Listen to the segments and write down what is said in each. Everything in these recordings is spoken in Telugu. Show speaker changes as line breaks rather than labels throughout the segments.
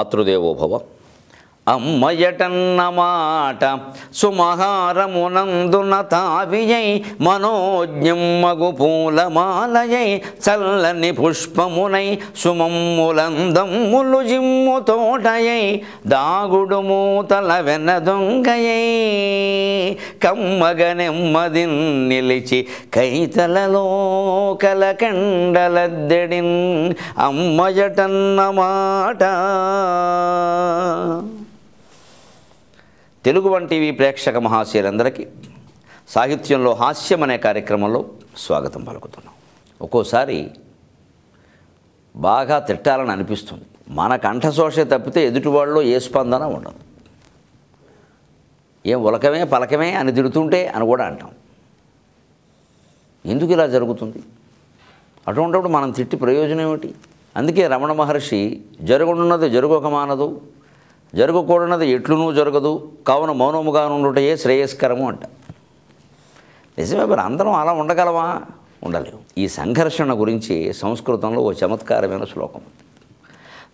మాతృదేవోభవ అమ్మయటన్న మాట సుమహారమునందున తావియై మగు పూలమాలయై చల్లని పుష్పమునై సుమమ్ములందమ్ములు జిమ్ము తోటయై దాగుడు మూతల వెన దొంగయై కమ్మగనెమ్మది నిలిచి కైతలలో కలకండలద్దెడిన్ అమ్మజటన్నమాట తెలుగు వంటివి ప్రేక్షక మహాశీలందరికీ సాహిత్యంలో హాస్యం అనే కార్యక్రమంలో స్వాగతం పలుకుతున్నాం ఒక్కోసారి బాగా తిట్టాలని అనిపిస్తుంది మన కంఠశోష తప్పితే ఎదుటివాళ్ళలో ఏ స్పందన ఉండదు ఏం ఉలకమే పలకమే అని తిడుతుంటే అని కూడా అంటాం ఎందుకు ఇలా జరుగుతుంది అటువంటిప్పుడు మనం తిట్టి ప్రయోజనం ఏమిటి అందుకే రమణ మహర్షి జరుగునున్నది జరుగుక మానదు జరగకూడనది ఎట్లునూ జరగదు కావున మౌనముగా ఉండటయే శ్రేయస్కరము అంట నిజమే మరి అందరం అలా ఉండగలవా ఉండలేము ఈ సంఘర్షణ గురించి సంస్కృతంలో ఓ చమత్కారమైన శ్లోకం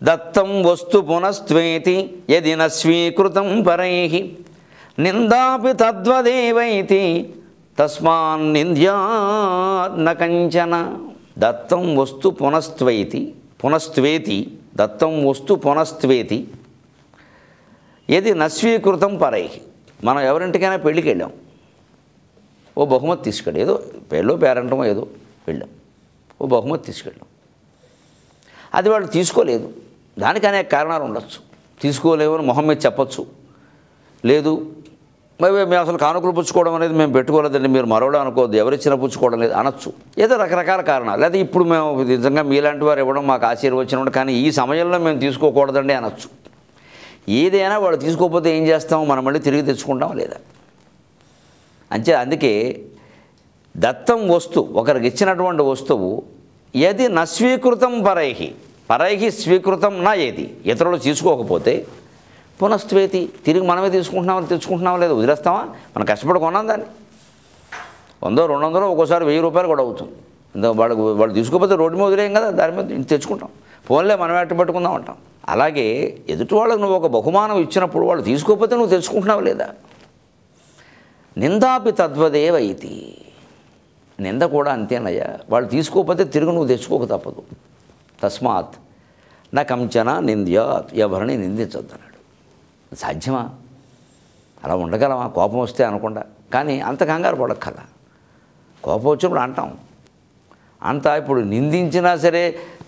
దత్తం వస్తు పునస్వేతి యది న స్వీకృతం పరై నిందాపి తద్వదేవైతి తస్మాన్ నింద్యాన్న కంచన దత్తం వస్తు పునస్త్వైతి పునస్త్వేతి దత్తం వస్తు పునస్త్వేతి ఏది నస్వీకృతం పరై మనం ఎవరింటికైనా పెళ్ళికి వెళ్ళాం ఓ బహుమతి తీసుకెళ్ళి ఏదో పెళ్ళో పేరంటమో ఏదో వెళ్ళాం ఓ బహుమతి తీసుకెళ్ళాం అది వాళ్ళు తీసుకోలేదు దానికి అనేక కారణాలు ఉండొచ్చు తీసుకోలేవు అని మీద చెప్పచ్చు లేదు మరి మేము అసలు కానుకలు పుచ్చుకోవడం అనేది మేము పెట్టుకోలేదండి మీరు మరవడం అనుకోవద్దు ఎవరిచ్చిన పుచ్చుకోవడం లేదు అనొచ్చు ఏదో రకరకాల కారణాలు లేదా ఇప్పుడు మేము నిజంగా మీలాంటి వారు ఇవ్వడం మాకు ఆశీర్వచనం కానీ ఈ సమయంలో మేము తీసుకోకూడదండి అనొచ్చు ఏదైనా వాళ్ళు తీసుకోకపోతే ఏం చేస్తామో మనం మళ్ళీ తిరిగి తెచ్చుకుంటాం లేదా అంతే అందుకే దత్తం వస్తువు ఒకరికి ఇచ్చినటువంటి వస్తువు ఏది నస్వీకృతం పరైహి పరైహి స్వీకృతం నా ఏది ఇతరులు తీసుకోకపోతే పునఃస్వేతి తిరిగి మనమే తీసుకుంటున్నామని తెచ్చుకుంటున్నామా లేదా వదిలేస్తావా మనం కష్టపడి కొన్నాం దాన్ని వందో రెండు వందలు ఒక్కోసారి వెయ్యి రూపాయలు కూడా అవుతుంది ఇంత వాళ్ళు వాళ్ళు తీసుకోకపోతే రోడ్డు మీద వదిలేం కదా దాని మీద తెచ్చుకుంటాం ఫోన్లే మనం ఎట్ట పట్టుకుందాం అంటాం అలాగే ఎదుటి వాళ్ళకు నువ్వు ఒక బహుమానం ఇచ్చినప్పుడు వాళ్ళు తీసుకోకపోతే నువ్వు తెచ్చుకుంటున్నావు లేదా నిందాపి తద్వదేవ ఇది నింద కూడా అంతేనయ్యా వాళ్ళు తీసుకోకపోతే తిరుగు నువ్వు తెచ్చుకోక తప్పదు తస్మాత్ నా కంచనా నింద్యాత్ ఎవరిని నిందించొద్దని సాధ్యమా అలా ఉండగలమా కోపం వస్తే అనకుండా కానీ అంత కంగారు పడక్కల కోపం వచ్చినప్పుడు అంటాం అంతా ఇప్పుడు నిందించినా సరే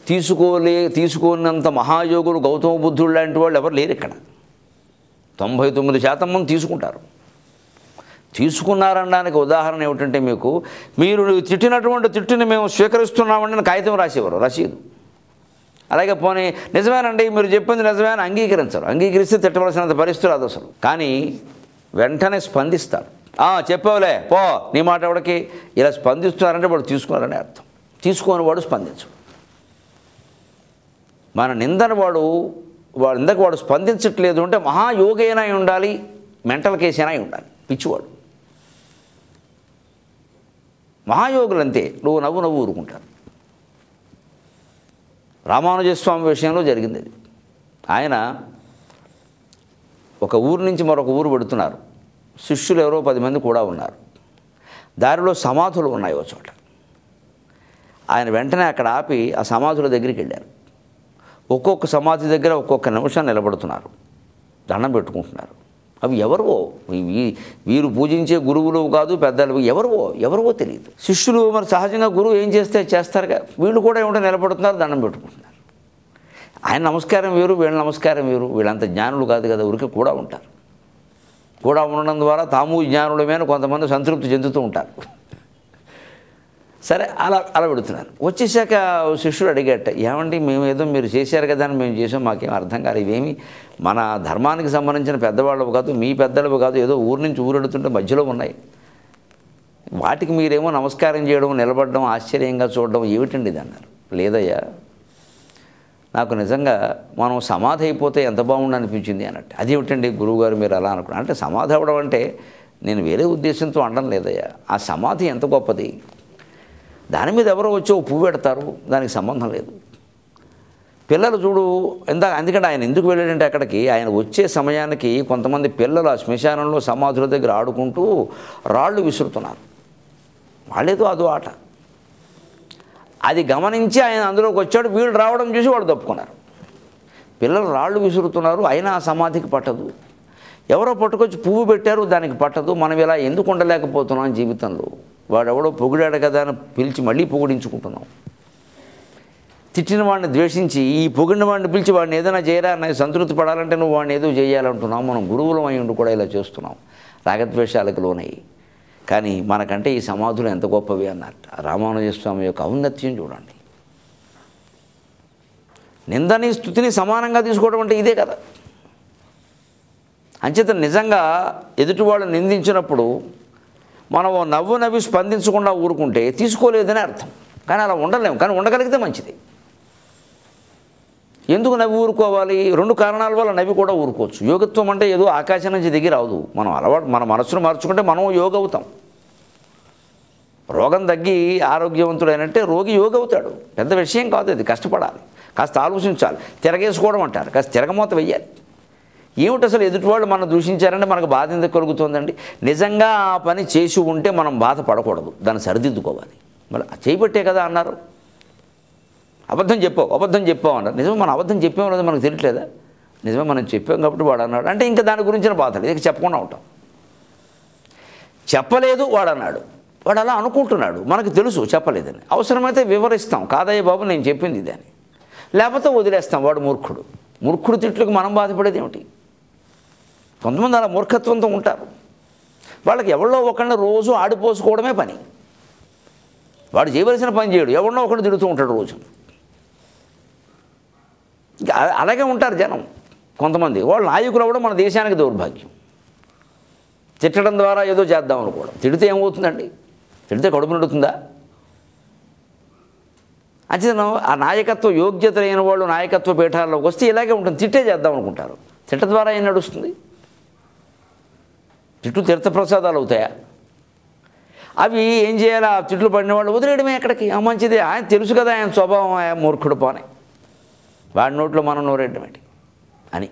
తీసుకోలే తీసుకోనంత మహాయోగులు గౌతమ బుద్ధుడు లాంటి వాళ్ళు ఎవరు లేరు ఇక్కడ తొంభై తొమ్మిది శాతం మంది తీసుకుంటారు తీసుకున్నారనడానికి ఉదాహరణ ఏమిటంటే మీకు మీరు తిట్టినటువంటి తిట్టుని మేము స్వీకరిస్తున్నామంటే కాగితం రాసేవారు రసీదు అలాగే పోనీ నిజమేనండి మీరు చెప్పింది నిజమే అని అంగీకరించరు అంగీకరిస్తే తిట్టవలసినంత పరిస్థితులు రాదు అసలు కానీ వెంటనే స్పందిస్తారు చెప్పవులే పో నీ మాట ఎవడికి ఇలా స్పందిస్తున్నారంటే వాడు తీసుకున్నారనే అర్థం తీసుకోని వాడు స్పందించు మన నిందన వాడు వాడు ఇందాక వాడు స్పందించట్లేదు అంటే అయినా ఉండాలి మెంటల్ కేసు అయినా ఉండాలి పిచ్చివాడు మహాయోగులంతే నువ్వు నవ్వు నవ్వు ఊరుకుంటారు రామానుజస్వామి విషయంలో జరిగింది అది ఆయన ఒక ఊరు నుంచి మరొక ఊరు పెడుతున్నారు శిష్యులు ఎవరో పది మంది కూడా ఉన్నారు దారిలో సమాధులు ఉన్నాయి ఒక చోట ఆయన వెంటనే అక్కడ ఆపి ఆ సమాధుల దగ్గరికి వెళ్ళారు ఒక్కొక్క సమాధి దగ్గర ఒక్కొక్క నిమిషం నిలబడుతున్నారు దండం పెట్టుకుంటున్నారు అవి ఎవరువో వీరు పూజించే గురువులు కాదు పెద్దలు ఎవరువో ఎవరువో తెలియదు శిష్యులు మరి సహజంగా గురువు ఏం చేస్తే చేస్తారుగా వీళ్ళు కూడా ఏమిటో నిలబడుతున్నారు దండం పెట్టుకుంటున్నారు ఆయన నమస్కారం వేరు వీళ్ళ నమస్కారం వేరు వీళ్ళంత జ్ఞానులు కాదు కదా ఊరికి కూడా ఉంటారు కూడా ఉండడం ద్వారా తాము జ్ఞానులమైన మీద కొంతమంది సంతృప్తి చెందుతూ ఉంటారు సరే అలా అలా పెడుతున్నారు వచ్చేసాక శిష్యుడు అడిగట ఏమండి మేము ఏదో మీరు చేశారు కదా అని మేము చేసాం మాకేం అర్థం కాదు ఇవేమి మన ధర్మానికి సంబంధించిన పెద్దవాళ్ళవి కాదు మీ పెద్దలవి కాదు ఏదో ఊరు నుంచి ఊరెడుతుంటే మధ్యలో ఉన్నాయి వాటికి మీరేమో నమస్కారం చేయడం నిలబడడం ఆశ్చర్యంగా చూడడం ఏమిటండి ఇది అన్నారు లేదయ్యా నాకు నిజంగా మనం సమాధి అయిపోతే ఎంత బాగుండు అనిపించింది అన్నట్టు అదేమిటండి గురువుగారు మీరు అలా అనుకున్నారు అంటే సమాధి అవ్వడం అంటే నేను వేరే ఉద్దేశంతో అనడం లేదయ్యా ఆ సమాధి ఎంత గొప్పది దాని మీద ఎవరో వచ్చి పువ్వు పెడతారు దానికి సంబంధం లేదు పిల్లలు చూడు ఇందాక అందుకంటే ఆయన ఎందుకు వెళ్ళాడంటే అక్కడికి ఆయన వచ్చే సమయానికి కొంతమంది పిల్లలు ఆ శ్మశానంలో సమాధుల దగ్గర ఆడుకుంటూ రాళ్ళు విసురుతున్నారు వాళ్ళేదో అదో ఆట అది గమనించి ఆయన అందులోకి వచ్చాడు వీళ్ళు రావడం చూసి వాడు తప్పుకున్నారు పిల్లలు రాళ్ళు విసురుతున్నారు అయినా ఆ సమాధికి పట్టదు ఎవరో పట్టుకొచ్చి పువ్వు పెట్టారు దానికి పట్టదు మనం ఇలా ఎందుకు ఉండలేకపోతున్నాం జీవితంలో వాడెవడో పొగిడాడు కదా అని పిలిచి మళ్ళీ పొగిడించుకుంటున్నాం తిట్టిన వాడిని ద్వేషించి ఈ పొగిడిన వాడిని పిలిచి వాడిని ఏదైనా చేయరా అని సంతృప్తి పడాలంటే నువ్వు వాడిని ఏదో చేయాలంటున్నావు మనం గురువులం ఉండి కూడా ఇలా చేస్తున్నాం రాగద్వేషాలకు లోనయ్యి కానీ మనకంటే ఈ సమాధులు ఎంత గొప్పవి అన్నట్టు రామానుజస్వామి యొక్క ఔన్నత్యం చూడండి నిందని స్థుతిని సమానంగా తీసుకోవడం అంటే ఇదే కదా అంచేత నిజంగా ఎదుటివాళ్ళు నిందించినప్పుడు మనం నవ్వు నవ్వి స్పందించకుండా ఊరుకుంటే తీసుకోలేదని అర్థం కానీ అలా ఉండలేము కానీ ఉండగలిగితే మంచిది ఎందుకు నవ్వి ఊరుకోవాలి రెండు కారణాల వల్ల నవ్వి కూడా ఊరుకోవచ్చు యోగత్వం అంటే ఏదో ఆకాశం నుంచి దిగి రాదు మనం అలవాటు మన మనసును మార్చుకుంటే మనం యోగ అవుతాం రోగం తగ్గి ఆరోగ్యవంతుడైనంటే రోగి యోగ అవుతాడు పెద్ద విషయం కాదు అది కష్టపడాలి కాస్త ఆలోచించాలి తిరగేసుకోవడం అంటారు కాస్త తిరగమూత వెయ్యాలి ఏమిటి అసలు ఎదుటివాళ్ళు మనం దూషించారంటే మనకు బాధ ఎందుకు కలుగుతుందండి నిజంగా ఆ పని చేసి ఉంటే మనం బాధపడకూడదు దాన్ని సరిదిద్దుకోవాలి మరి చేయబట్టే కదా అన్నారు అబద్ధం చెప్పావు అబద్ధం చెప్పావు అన్నారు నిజమే మనం అబద్ధం చెప్పాం అనేది మనకు తెలియట్లేదా నిజమే మనం చెప్పాం కాబట్టి వాడు అన్నాడు అంటే ఇంకా దాని గురించిన బాధలు ఇక చెప్పకుండా ఉంటాం చెప్పలేదు వాడు అన్నాడు వాడు అలా అనుకుంటున్నాడు మనకు తెలుసు చెప్పలేదని అవసరమైతే వివరిస్తాం కాదయ్య బాబు నేను చెప్పింది అని లేకపోతే వదిలేస్తాం వాడు మూర్ఖుడు మూర్ఖుడు తిట్లకు మనం బాధపడేది ఏమిటి కొంతమంది అలా మూర్ఖత్వంతో ఉంటారు వాళ్ళకి ఎవరిలో ఒకరిని రోజు ఆడిపోసుకోవడమే పని వాడు చేయవలసిన పని చేయడు ఎవరినో ఒకరిని తిడుతూ ఉంటాడు రోజు అలాగే ఉంటారు జనం కొంతమంది వాళ్ళు నాయకులు అవ్వడం మన దేశానికి దౌర్భాగ్యం తిట్టడం ద్వారా ఏదో చేద్దాం అనుకోవడం తిడితే ఏమవుతుందండి తిడితే కడుపు నడుతుందా అంచేతను ఆ నాయకత్వ యోగ్యత లేని వాళ్ళు నాయకత్వ పీఠాల్లోకి వస్తే ఇలాగే ఉంటుంది తిట్టే చేద్దాం అనుకుంటారు తిట్ట ద్వారా ఏం నడుస్తుంది తిట్లు తీర్థప్రసాదాలు అవుతాయా అవి ఏం చేయాలి ఆ తిట్లు పడిన వాళ్ళు వదిలేయడమే ఎక్కడికి ఆ మంచిది ఆయన తెలుసు కదా ఆయన స్వభావం ఆయన మూర్ఖుడు పోనే వాడి నోట్లో మనం నోరేయటమేంటి అని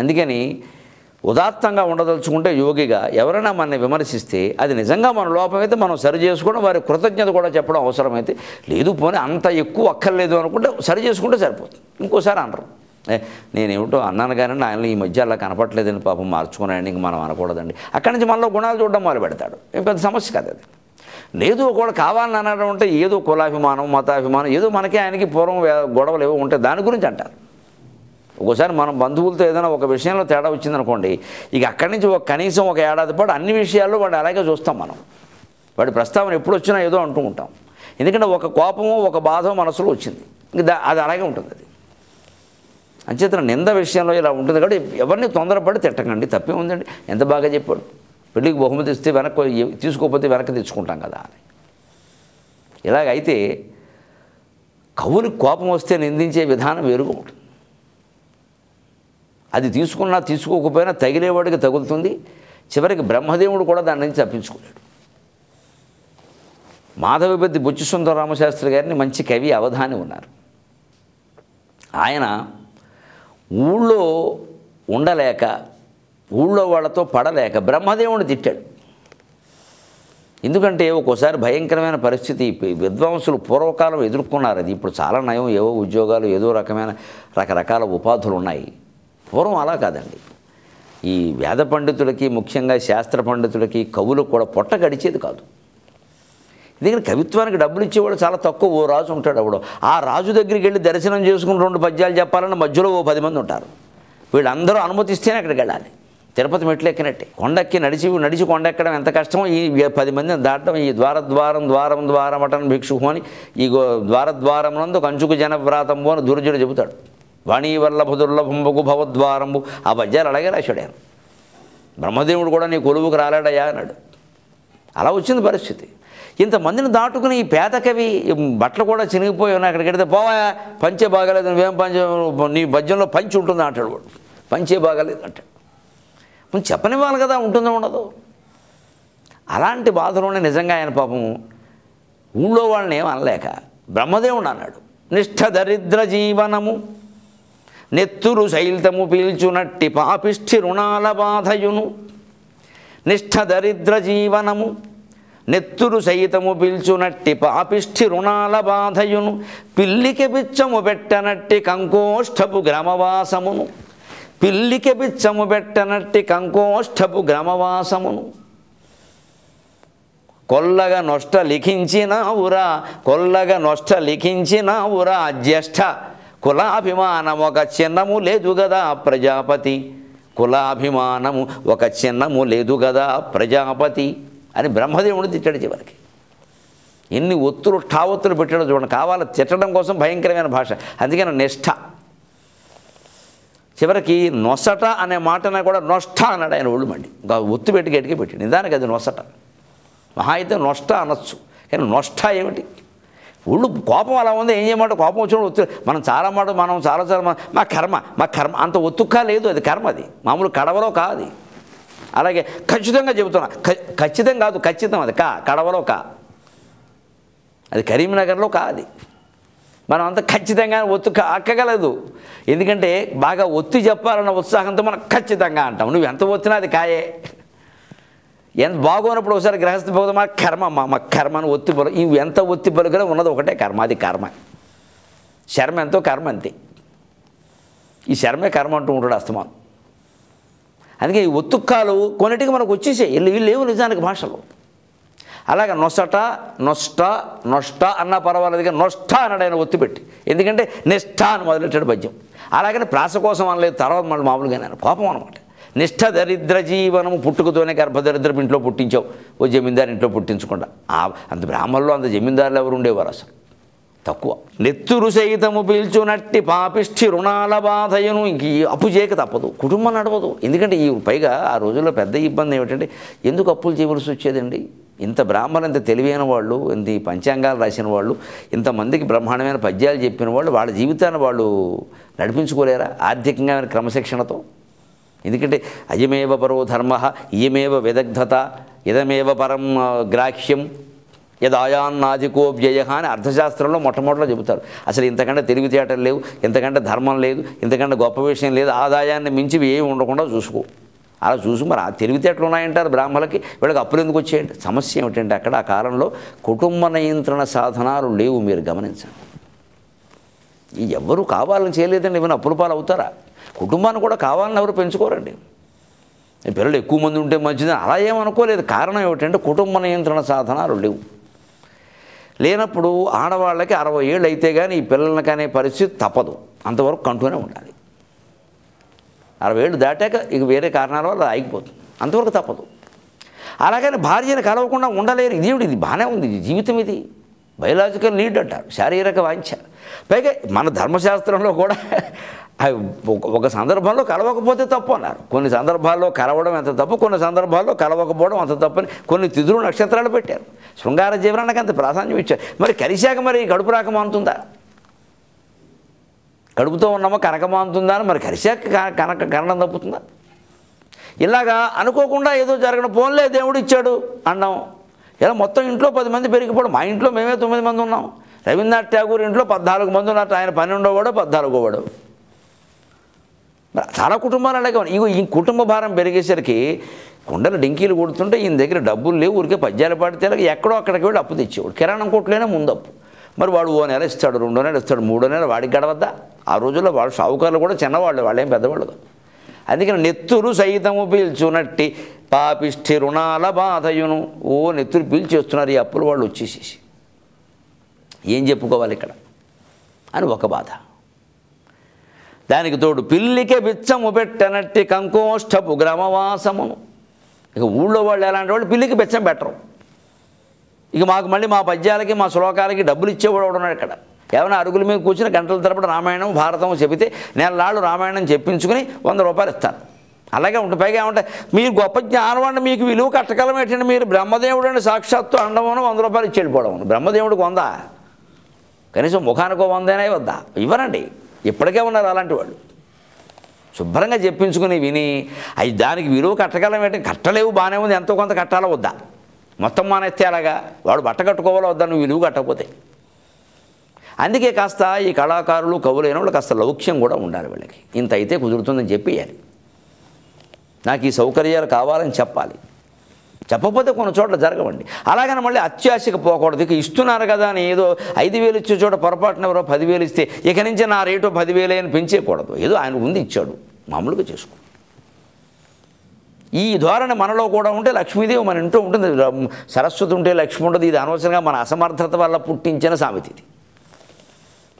అందుకని ఉదాత్తంగా ఉండదలుచుకుంటే యోగిగా ఎవరైనా మనల్ని విమర్శిస్తే అది నిజంగా మన లోపమైతే మనం సరి చేసుకోవడం వారి కృతజ్ఞత కూడా చెప్పడం అవసరమైతే లేదు పోనీ అంత ఎక్కువ అక్కర్లేదు అనుకుంటే సరి చేసుకుంటే సరిపోతుంది ఇంకోసారి అనరు నేనేమిటో అన్నాను కానీ ఆయన ఈ మధ్య అలా కనపట్లేదని పాపం మార్చుకున్నాడు ఇంక మనం అనకూడదండి అక్కడి నుంచి మనలో గుణాలు చూడడం మొదలు పెడతాడు పెద్ద సమస్య కదా అది లేదు ఒకవేళ కావాలని అనడం అంటే ఏదో కులాభిమానం మతాభిమానం ఏదో మనకి ఆయనకి పూర్వం గొడవలు ఏవో ఉంటాయి దాని గురించి అంటారు ఒకసారి మనం బంధువులతో ఏదైనా ఒక విషయంలో తేడా వచ్చిందనుకోండి ఇక అక్కడి నుంచి ఒక కనీసం ఒక ఏడాది పాటు అన్ని విషయాల్లో వాడు అలాగే చూస్తాం మనం వాడి ప్రస్తావన ఎప్పుడు వచ్చినా ఏదో అంటూ ఉంటాం ఎందుకంటే ఒక కోపము ఒక బాధ మనసులో వచ్చింది ఇంకా అది అలాగే ఉంటుంది అది అంచేతన నింద విషయంలో ఇలా ఉంటుంది కాబట్టి ఎవరిని తొందరపడి తిట్టకండి తప్పే ఉందండి ఎంత బాగా చెప్పాడు పెళ్ళికి బహుమతి ఇస్తే వెనక్కి తీసుకోకపోతే వెనక్కి తెచ్చుకుంటాం కదా అని ఇలాగైతే కవులు కోపం వస్తే నిందించే విధానం వేరుగా ఉంటుంది అది తీసుకున్నా తీసుకోకపోయినా తగిలేవాడికి తగులుతుంది చివరికి బ్రహ్మదేవుడు కూడా దాని నుంచి తప్పించుకున్నాడు మాధవపెద్ది బొచ్చు సుందర రామశాస్త్రి గారిని మంచి కవి అవధాని ఉన్నారు ఆయన ఊళ్ళో ఉండలేక ఊళ్ళో వాళ్ళతో పడలేక బ్రహ్మదేవుడు తిట్టాడు ఎందుకంటే ఒక్కోసారి భయంకరమైన పరిస్థితి విద్వాంసులు పూర్వకాలం ఎదుర్కొన్నారు అది ఇప్పుడు చాలా నయం ఏవో ఉద్యోగాలు ఏదో రకమైన రకరకాల ఉపాధులు ఉన్నాయి పూర్వం అలా కాదండి ఈ వేద పండితులకి ముఖ్యంగా శాస్త్ర పండితులకి కవులు కూడా పొట్ట గడిచేది కాదు ఎందుకంటే కవిత్వానికి డబ్బులు ఇచ్చేవాడు చాలా తక్కువ ఓ రాజు ఉంటాడు అప్పుడు ఆ రాజు దగ్గరికి వెళ్ళి దర్శనం చేసుకుని రెండు పద్యాలు చెప్పాలని మధ్యలో ఓ పది మంది ఉంటారు వీళ్ళందరూ అనుమతిస్తేనే అక్కడికి వెళ్ళాలి తిరుపతి మెట్లు ఎక్కినట్టే కొండెక్కి నడిచి నడిచి కొండెక్కడం ఎంత కష్టమో ఈ పది మందిని దాటడం ఈ ద్వారద్వారం ద్వారం అటన్ భిక్షు అని ఈ నందు కంచుకు జనవ్రాతంబు అని దుర్జుడు చెబుతాడు వాణీ వల్లభ దుర్లభంబకు భవద్వారంబు ఆ పద్యాలు అలాగే ఆయన బ్రహ్మదేవుడు కూడా నీ కొలువుకు రాలేడయా అన్నాడు అలా వచ్చింది పరిస్థితి ఇంతమందిని దాటుకుని ఈ పేద కవి బట్టలు కూడా చినిగిపోయి ఉన్నాయి అక్కడికి వెడితే పోవా పంచే బాగాలేదు నువ్వేం పంచ నీ పద్యంలో పంచి ఉంటుంది అంటాడు వాడు పంచే బాగాలేదు అంటాడు నువ్వు చెప్పనివ్వాలి కదా ఉంటుందో ఉండదు అలాంటి బాధలోనే నిజంగా ఆయన పాపం ఊళ్ళో వాళ్ళని ఏం అనలేక బ్రహ్మదేవుడు అన్నాడు నిష్ఠ దరిద్ర జీవనము నెత్తురు శైలితము పీల్చునట్టి పాపిష్ఠి రుణాల బాధయును నిష్ఠ దరిద్ర జీవనము నెత్తురు సైతము పిల్చునట్టి పాపిష్ఠి రుణాల బాధయును పిల్లికి పిచ్చము పెట్టనట్టి కంకోష్టపు గ్రామవాసమును పిల్లికి బిచ్చము పెట్టనట్టి కంకోష్టపు గ్రామవాసమును కొల్లగా నొష్ట లిఖించినావురా కొల్లగా నొష్ట ఉరా జ్యేష్ఠ కులాభిమానం ఒక చిన్నము లేదు కదా ప్రజాపతి కులాభిమానము ఒక చిన్నము లేదు కదా ప్రజాపతి అని బ్రహ్మదేవుడు తిట్టాడు చివరికి ఎన్ని ఒత్తులు ఠావొత్తులు పెట్టాడు చూడండి కావాలి తిట్టడం కోసం భయంకరమైన భాష అందుకని నిష్ఠ చివరికి నొసట అనే మాటన కూడా నొష్ట అన్నాడు ఆయన ఒళ్ళు మండి ఇంకా ఒత్తు పెట్టి గట్టిగా పెట్టి నిజానికి అది నొసట మహా అయితే నొష్ట అనొచ్చు కానీ నొష్ట ఏమిటి ఒళ్ళు కోపం అలా ఉంది ఏం చేయమంటే కోపం వచ్చిన ఒత్తు మనం చాలా మాట మనం చాలా చాలా మా కర్మ మా కర్మ అంత ఒత్తుక్క లేదు అది కర్మ అది మామూలు కడవలో కాదు అలాగే ఖచ్చితంగా చెబుతున్నా ఖచ్చితం కాదు ఖచ్చితం అది కా కడవలో కా అది కరీంనగర్లో కాదు మనం అంత ఖచ్చితంగా ఒత్తు అక్కగలదు ఎందుకంటే బాగా ఒత్తి చెప్పాలన్న ఉత్సాహంతో మనం ఖచ్చితంగా అంటాం నువ్వు ఎంత ఒత్తినా అది కాయే ఎంత బాగోనప్పుడు ఒకసారి గ్రహస్థ భోగం మా కర్మ మా కర్మను ఒత్తి పలు ఇవి ఎంత ఒత్తి పలుకలో ఉన్నది ఒకటే కర్మ అది కర్మ శర్మ ఎంతో కర్మ అంతే ఈ శర్మే కర్మ అంటూ ఉంటాడు అస్తమానం అందుకే ఈ ఒత్తుక్కాలు కొన్నిటికి మనకు వచ్చేసాయి వీళ్ళు లేవు నిజానికి భాషలో అలాగే నొసట నొష్ట నొష్ట అన్న పర్వాలేదు కానీ నొష్ట అన్నాడు ఆయన ఒత్తిపెట్టి ఎందుకంటే నిష్ఠ అని మొదలెట్టాడు పద్యం అలాగని ప్రాస కోసం అనలేదు తర్వాత మళ్ళీ మామూలుగానే ఆయన కోపం అనమాట నిష్ఠ దరిద్ర జీవనము పుట్టుకతోనే గర్భదరిద్రపు ఇంట్లో పుట్టించావు ఓ జమీందారు ఇంట్లో పుట్టించకుండా అంత బ్రాహ్మణులు అంత జమీందారులు ఎవరు ఉండేవారు అసలు తక్కువ నెత్తురు సైతము పీల్చునట్టి పాపిష్ఠి రుణాల బాధయను ఇంక అప్పు చేయక తప్పదు కుటుంబం నడవదు ఎందుకంటే ఈ పైగా ఆ రోజుల్లో పెద్ద ఇబ్బంది ఏమిటంటే ఎందుకు అప్పులు చేయవలసి వచ్చేదండి ఇంత బ్రాహ్మణ ఇంత తెలివైన వాళ్ళు ఇంత ఈ పంచాంగాలు రాసిన వాళ్ళు ఇంతమందికి బ్రహ్మాండమైన పద్యాలు చెప్పిన వాళ్ళు వాళ్ళ జీవితాన్ని వాళ్ళు నడిపించుకోలేరా ఆర్థికంగా క్రమశిక్షణతో ఎందుకంటే అయమేవ పరో ధర్మ ఇయమేవ విదగ్ధత ఇదమేవ పరం గ్రాహ్యం యదాయాన్నాదికో వ్యయ అని అర్థశాస్త్రంలో మొట్టమొదటిలో చెబుతారు అసలు ఇంతకంటే తెలివితేటలు లేవు ఇంతకంటే ధర్మం లేదు ఇంతకంటే గొప్ప విషయం లేదు ఆదాయాన్ని మించి ఏమి ఉండకుండా చూసుకో అలా చూసి మరి ఆ తెలివితేటలు ఉన్నాయంటారు బ్రాహ్మణులకి వీళ్ళకి అప్పులు ఎందుకు వచ్చేయండి సమస్య ఏమిటంటే అక్కడ ఆ కాలంలో కుటుంబ నియంత్రణ సాధనాలు లేవు మీరు గమనించండి ఎవ్వరూ కావాలని చేయలేదండి ఏమైనా అప్పుల పాలు అవుతారా కుటుంబాన్ని కూడా కావాలని ఎవరు పెంచుకోరండి పిల్లలు ఎక్కువ మంది ఉంటే మంచిది అలా ఏమనుకోలేదు కారణం ఏమిటంటే కుటుంబ నియంత్రణ సాధనాలు లేవు లేనప్పుడు ఆడవాళ్ళకి అరవై ఏళ్ళు అయితే కానీ ఈ పిల్లల్ని పరిస్థితి తప్పదు అంతవరకు కంటూనే ఉండాలి అరవై ఏళ్ళు దాటాక ఇక వేరే కారణాల వల్ల ఆగిపోతుంది అంతవరకు తప్పదు అలాగని భార్యను కలవకుండా ఉండలేరు ఇదేమిటి ఇది బాగానే ఉంది జీవితం ఇది బయలాజికల్ నీడ్ అంటారు శారీరక వాంఛ పైగా మన ధర్మశాస్త్రంలో కూడా అవి ఒక సందర్భంలో కలవకపోతే తప్పు అన్నారు కొన్ని సందర్భాల్లో కలవడం ఎంత తప్పు కొన్ని సందర్భాల్లో కలవకపోవడం అంత తప్పని కొన్ని తిథులు నక్షత్రాలు పెట్టారు శృంగార జీవనానికి అంత ప్రాధాన్యం ఇచ్చారు మరి కలిశాక మరి కడుపు రాక మానుతుందా కడుపుతో ఉన్నామో కనకమానుతుందా అని మరి కలిశాక కనక కనడం తప్పుతుందా ఇలాగా అనుకోకుండా ఏదో జరగడం పోన్లే దేవుడు ఇచ్చాడు అన్నాం ఇలా మొత్తం ఇంట్లో పది మంది పెరిగిపోవడం మా ఇంట్లో మేమే తొమ్మిది మంది ఉన్నాం రవీంద్రనాథ్ ఠాగూర్ ఇంట్లో పద్నాలుగు మంది ఉన్నట్టు ఆయన పన్నెండోవాడు పద్నాలుగోవాడు చాలా కుటుంబాలు అలాగే ఇగో ఈ కుటుంబ భారం పెరిగేసరికి కుండలు డింకీలు కొడుతుంటే ఈయన దగ్గర డబ్బులు లేవు ఊరికే పద్యాలు పాడితే ఎక్కడో అక్కడికి వెళ్ళి అప్పు తెచ్చేవాడు కిరాణం కొట్టులేనే ముందు అప్పు మరి వాడు ఓ నెల ఇస్తాడు రెండో నెల ఇస్తాడు మూడో నెల వాడికి గడవద్దా ఆ రోజుల్లో వాళ్ళ షావుకారులు కూడా చిన్నవాళ్ళు వాళ్ళేం పెద్దవాళ్ళు అందుకని నెత్తురు సైతము పీల్చునట్టి పాపిష్ఠి రుణాల బాధయును ఓ నెత్తురు పీల్చేస్తున్నారు ఈ అప్పులు వాళ్ళు వచ్చేసేసి ఏం చెప్పుకోవాలి ఇక్కడ అని ఒక బాధ దానికి తోడు పిల్లికే బిచ్చము పెట్టనట్టి కంకోష్టపు గ్రామవాసమును ఇక ఊళ్ళో వాళ్ళు ఎలాంటి వాళ్ళు పిల్లికి బిచ్చం పెట్టరు ఇక మాకు మళ్ళీ మా పద్యాలకి మా శ్లోకాలకి డబ్బులు ఇచ్చేవాడు ఉన్నాడు ఇక్కడ ఏమైనా అరుగుల మీద కూర్చుని గంటల తరపున రామాయణం భారతం చెబితే నెలనాళ్ళు రామాయణం చెప్పించుకుని వంద రూపాయలు ఇస్తారు అలాగే ఉంటుంది పైగా ఏమంటే మీరు గొప్ప జ్ఞానం అంటే మీకు విలువ కట్టకలం ఏంటంటే మీరు బ్రహ్మదేవుడు అని సాక్షాత్తు అండమోనో వంద రూపాయలు ఇచ్చి వెళ్ళిపోవడం బ్రహ్మదేవుడికి వందా కనీసం ముఖానికో వందేనా వద్దా ఇవ్వరండి ఇప్పటికే ఉన్నారు అలాంటి వాళ్ళు శుభ్రంగా చెప్పించుకుని విని అవి దానికి విలువ కట్టగలం ఏంటి కట్టలేవు బాగానే ఉంది ఎంతో కొంత కట్టాలా వద్దా మొత్తం మానేస్తే అలాగా వాడు బట్ట కట్టుకోవాలో వద్దా నువ్వు విలువ కట్టకపోతే అందుకే కాస్త ఈ కళాకారులు కవులైన వాళ్ళు కాస్త లౌక్యం కూడా ఉండాలి వీళ్ళకి ఇంత అయితే కుదురుతుందని చెప్పేయాలి నాకు ఈ సౌకర్యాలు కావాలని చెప్పాలి చెప్పకపోతే కొన్ని చోట్ల జరగవండి అలాగని మళ్ళీ అత్యాశకు పోకూడదు ఇక ఇస్తున్నారు కదా అని ఏదో ఐదు వేలు ఇచ్చే చోట పొరపాటున ఎవరో పదివేలు ఇస్తే ఇక నుంచి నా రేటు పదివేలు అని పెంచేయకూడదు ఏదో ఆయన ఉంది ఇచ్చాడు మామూలుగా చేసుకో ఈ ధోరణి మనలో కూడా ఉంటే లక్ష్మీదేవి మన ఇంట్లో ఉంటుంది సరస్వతి ఉంటే లక్ష్మి ఉండదు ఇది అనవసరంగా మన అసమర్థత వల్ల పుట్టించిన సామెత ఇది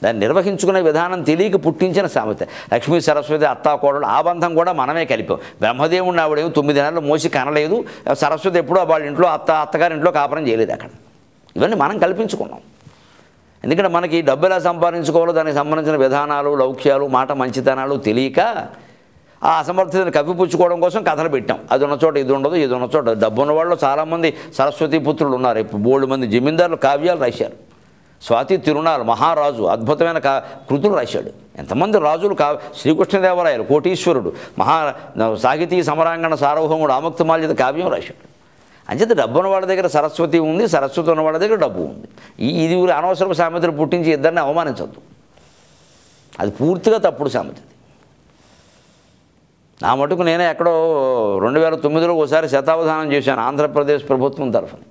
దాన్ని నిర్వహించుకునే విధానం తెలియక పుట్టించిన సామెత లక్ష్మీ సరస్వతి అత్తాకోడలు ఆ బంధం కూడా మనమే కలిపాం బ్రహ్మదేవుడిని ఆవిడేమో తొమ్మిది నెలలు మోసి కనలేదు సరస్వతి ఎప్పుడూ వాళ్ళ ఇంట్లో అత్త అత్తగారి ఇంట్లో కాపురం చేయలేదు అక్కడ ఇవన్నీ మనం కల్పించుకున్నాం ఎందుకంటే మనకి డబ్బు ఎలా సంపాదించుకోవాలో దానికి సంబంధించిన విధానాలు లౌక్యాలు మాట మంచితనాలు తెలియక ఆ అసమర్థతను కప్పిపుచ్చుకోవడం కోసం కథలు పెట్టాం అది ఉన్న చోట ఇది ఉండదు ఇది ఉన్న చోట డబ్బు ఉన్న వాళ్ళు చాలామంది సరస్వతి పుత్రులు ఉన్నారు ఇప్పుడు బోల్డ్ మంది జమీందారులు కావ్యాలు రాశారు స్వాతి తిరునాల్ మహారాజు అద్భుతమైన కా కృతులు రాశాడు ఎంతమంది రాజులు కా శ్రీకృష్ణదేవరాయలు కోటీశ్వరుడు మహా సాహితీ సమరాంగణ సార్వభౌముడు ఆముక్తమాల్యత కావ్యం రాశాడు అంచేత డబ్బు ఉన్నవాడి దగ్గర సరస్వతి ఉంది సరస్వతి ఉన్నవాడి దగ్గర డబ్బు ఉంది ఈ ఇది అనవసరపు సామెతలు పుట్టించి ఇద్దరిని అవమానించద్దు అది పూర్తిగా తప్పుడు సామెతది నా మటుకు నేనే ఎక్కడో రెండు వేల తొమ్మిదిలో ఒకసారి శతావధానం చేశాను ఆంధ్రప్రదేశ్ ప్రభుత్వం తరఫున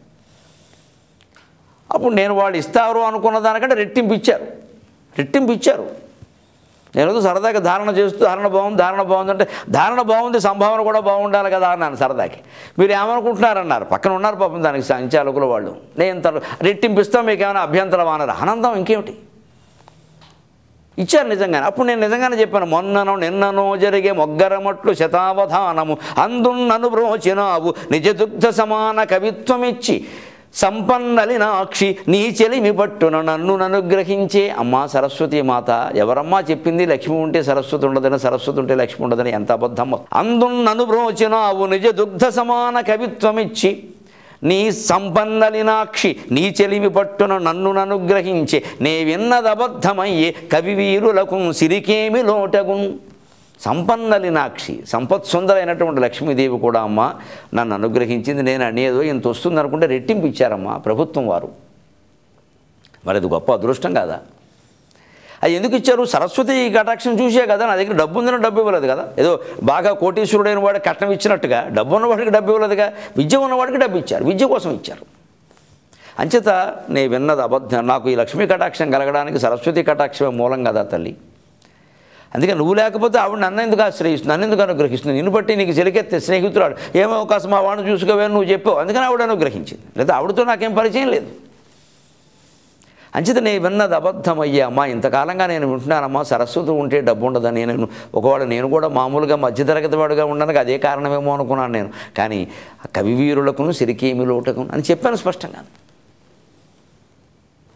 అప్పుడు నేను వాళ్ళు ఇస్తారు అనుకున్న దానికంటే రెట్టింపు ఇచ్చారు రెట్టింపు ఇచ్చారు నేను సరదాగా ధారణ చేస్తూ ధారణ బాగుంది ధారణ బాగుంది అంటే ధారణ బాగుంది సంభావన కూడా బాగుండాలి కదా అన్నాను సరదాకి మీరు ఏమనుకుంటున్నారన్నారు పక్కన ఉన్నారు పాపం దానికి సంచాలకులు వాళ్ళు నేను రెట్టింపు రెట్టింపిస్తాం మీకు ఏమైనా అభ్యంతరం అన్నారు ఆనందం ఇంకేమిటి ఇచ్చారు నిజంగానే అప్పుడు నేను నిజంగానే చెప్పాను మొన్ననో నిన్ననో జరిగే మొగ్గరమట్లు శతావధానము అందున్నను నిజ నిజదుగ్ధ సమాన కవిత్వం ఇచ్చి సంపన్నలినాక్షి నీ చెలిమి పట్టున నన్ను అనుగ్రహించే అమ్మా సరస్వతి మాత ఎవరమ్మా చెప్పింది లక్ష్మి ఉంటే సరస్వతి ఉండదని సరస్వతి ఉంటే లక్ష్మి ఉండదని ఎంత అబద్ధం అందున్నను బ్రోచినావు నిజ దుగ్ధ సమాన కవిత్వమిచ్చి నీ సంపన్నలినాక్షి నీ చెలిమి పట్టున నన్ను అనుగ్రహించి నే విన్నదబద్ధమయ్యే కవివీరులకు సిరికేమి లోటగున్ సంపన్నలినాక్షి సంపత్ సుందరైనటువంటి లక్ష్మీదేవి కూడా అమ్మ నన్ను అనుగ్రహించింది నేను అనేదో ఇంత వస్తుంది అనుకుంటే రెట్టింపు ఇచ్చారమ్మా ప్రభుత్వం వారు మరి అది గొప్ప అదృష్టం కాదా అది ఎందుకు ఇచ్చారు సరస్వతి కటాక్షం చూసే కదా నా దగ్గర డబ్బు ఉందని డబ్బు ఇవ్వలేదు కదా ఏదో బాగా కోటీశ్వరుడైన వాడు కట్నం ఇచ్చినట్టుగా డబ్బు ఉన్నవాడికి డబ్బు ఇవ్వలేదుగా విద్య ఉన్నవాడికి డబ్బు ఇచ్చారు విద్య కోసం ఇచ్చారు అంచేత నేను విన్నది అబద్ధం నాకు ఈ లక్ష్మీ కటాక్షం కలగడానికి సరస్వతి కటాక్షమే మూలం కదా తల్లి అందుకే నువ్వు లేకపోతే ఆవిడ నన్ను ఎందుకు ఆశ్రయిస్తుంది నన్ను ఎందుకు అనుగ్రహిస్తుంది నిన్ను బట్టి నీకు చెలికెత్తే స్నేహితురాడు ఏమో అవకాశం మా వాడిని చూసుకోవే నువ్వు చెప్పావు అందుకని ఆవిడ అనుగ్రహించింది లేదా ఆవిడతో నాకేం పరిచయం లేదు అంచిత నేను విన్నది అబద్ధమయ్యా అమ్మా ఇంతకాలంగా నేను వింటున్నానమ్మా సరస్వతి ఉంటే డబ్బు ఉండదని నేను ఒకవేళ నేను కూడా మామూలుగా మధ్యతరగతి వాడుగా ఉండడానికి అదే కారణమేమో అనుకున్నాను నేను కానీ కవివీరులకును సిరికేమి లోటకును అని చెప్పాను స్పష్టంగా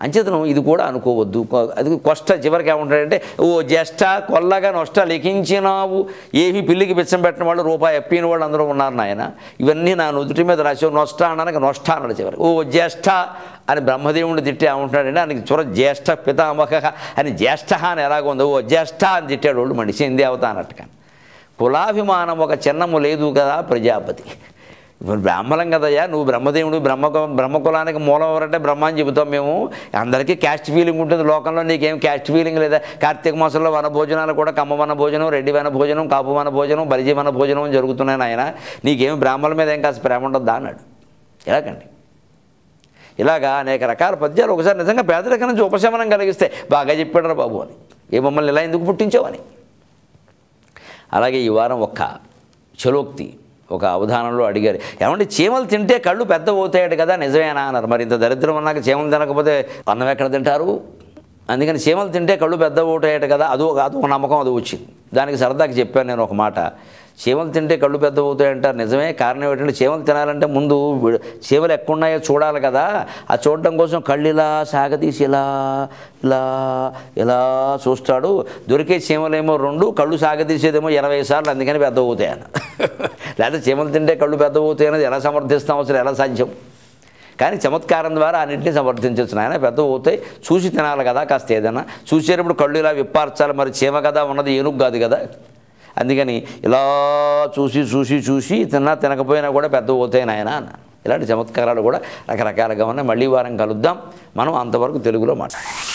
అంచేతనం ఇది కూడా అనుకోవద్దు అది కొష్ట చివరికి ఏమంటాడంటే ఓ జ్యష్ట కొల్లగా నష్ట లెఖించినావు ఏమి పిల్లికి పిచ్చం పెట్టిన వాళ్ళు రూపాయి అప్పిన వాళ్ళు అందరూ ఉన్నారు నాయన ఇవన్నీ నా నుదుటి మీద రాసి నష్ట అనడానికి నష్ట అన్నాడు చివరికి ఓ జ్యేష్ఠ అని బ్రహ్మదేవుడిని తిట్టే ఉంటాడంటే ఆయనకి చూర జ్యేష్ఠ పితామహ అని జ్యేష్ఠ అని ఎలాగుందో ఓ జ్యేష్ఠ అని తిట్టాడు వాళ్ళు మనిషి అన్నట్టు కానీ కులాభిమానం ఒక చిన్నము లేదు కదా ప్రజాపతి బ్రాహ్మలం కదయ్యా నువ్వు బ్రహ్మదేవుడు బ్రహ్మ బ్రహ్మకులానికి మూలం ఎవరంటే బ్రహ్మ అని చెబుతాం మేము అందరికీ క్యాస్ట్ ఫీలింగ్ ఉంటుంది లోకంలో నీకేం క్యాస్ట్ ఫీలింగ్ లేదా కార్తీక మాసంలో వన భోజనాలు కూడా కమ్మ వన భోజనం రెడ్డి వన భోజనం కాపు వన భోజనం బలిజీ వన భోజనం జరుగుతున్నాయి నాయన నీకేం బ్రాహ్మణుల మీద ఏం కాస్త ప్రేమ ఉండద్దా అన్నాడు ఎలాగండి ఇలాగా అనేక రకాల పద్యాలు ఒకసారి నిజంగా పేదరికం నుంచి ఉపశమనం కలిగిస్తే బాగా చెప్పాడరా బాబు అని ఏ మమ్మల్ని ఇలా ఎందుకు పుట్టించావని అలాగే ఈ వారం ఒక్క చలోక్తి ఒక అవధానంలో అడిగారు ఏమంటే చీమలు తింటే కళ్ళు పెద్ద పోతాయట కదా నిజమేనా అన్నారు మరి ఇంత దరిద్రం ఉన్నాక చీమలు తినకపోతే అన్నం ఎక్కడ తింటారు అందుకని చీమలు తింటే కళ్ళు పెద్ద పోటాయట కదా అది ఒక నమ్మకం అది వచ్చింది దానికి సరదాకి చెప్పాను నేను ఒక మాట చీమలు తింటే కళ్ళు పెద్ద అవుతాయంటారు నిజమే కారణం ఏంటంటే చీమలు తినాలంటే ముందు చీమలు ఎక్కడున్నాయో చూడాలి కదా ఆ చూడటం కోసం కళ్ళు ఇలా సాగతీసి ఇలా ఇలా ఇలా చూస్తాడు దొరికే చీమలేమో రెండు కళ్ళు సాగతీసేదేమో ఇరవై సార్లు అందుకని పెద్ద అవుతాయని లేదా చీమలు తింటే కళ్ళు పెద్ద అవుతాయన్నది ఎలా సమర్థిస్తాం అసలు ఎలా సాధ్యం కానీ చమత్కారం ద్వారా అన్నింటినీ సమర్థించవచ్చు నాయన పెద్ద పోతే చూసి తినాలి కదా కాస్త ఏదైనా చూసేటప్పుడు కళ్ళు ఇలా విప్పార్చాలి మరి చీమ కదా ఉన్నది ఏనుగు కాదు కదా అందుకని ఇలా చూసి చూసి చూసి తిన్నా తినకపోయినా కూడా పెద్ద పోతాయి నాయన ఇలాంటి చమత్కారాలు కూడా రకరకాలుగా ఉన్నాయి మళ్ళీ వారం కలుద్దాం మనం అంతవరకు తెలుగులో మాట్లాడాలి